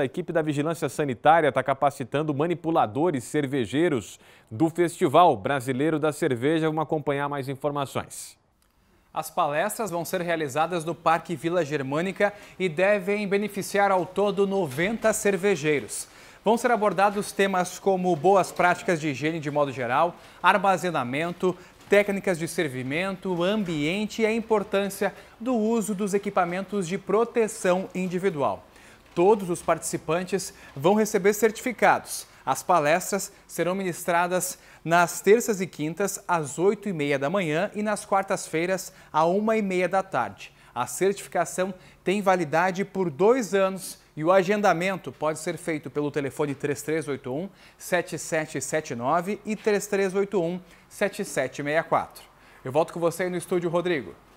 A equipe da Vigilância Sanitária está capacitando manipuladores cervejeiros do Festival Brasileiro da Cerveja. Vamos acompanhar mais informações. As palestras vão ser realizadas no Parque Vila Germânica e devem beneficiar ao todo 90 cervejeiros. Vão ser abordados temas como boas práticas de higiene de modo geral, armazenamento, técnicas de servimento, ambiente e a importância do uso dos equipamentos de proteção individual. Todos os participantes vão receber certificados. As palestras serão ministradas nas terças e quintas, às 8 e meia da manhã e nas quartas-feiras, à uma e meia da tarde. A certificação tem validade por dois anos e o agendamento pode ser feito pelo telefone 3381 7779 e 3381 7764. Eu volto com você aí no estúdio, Rodrigo.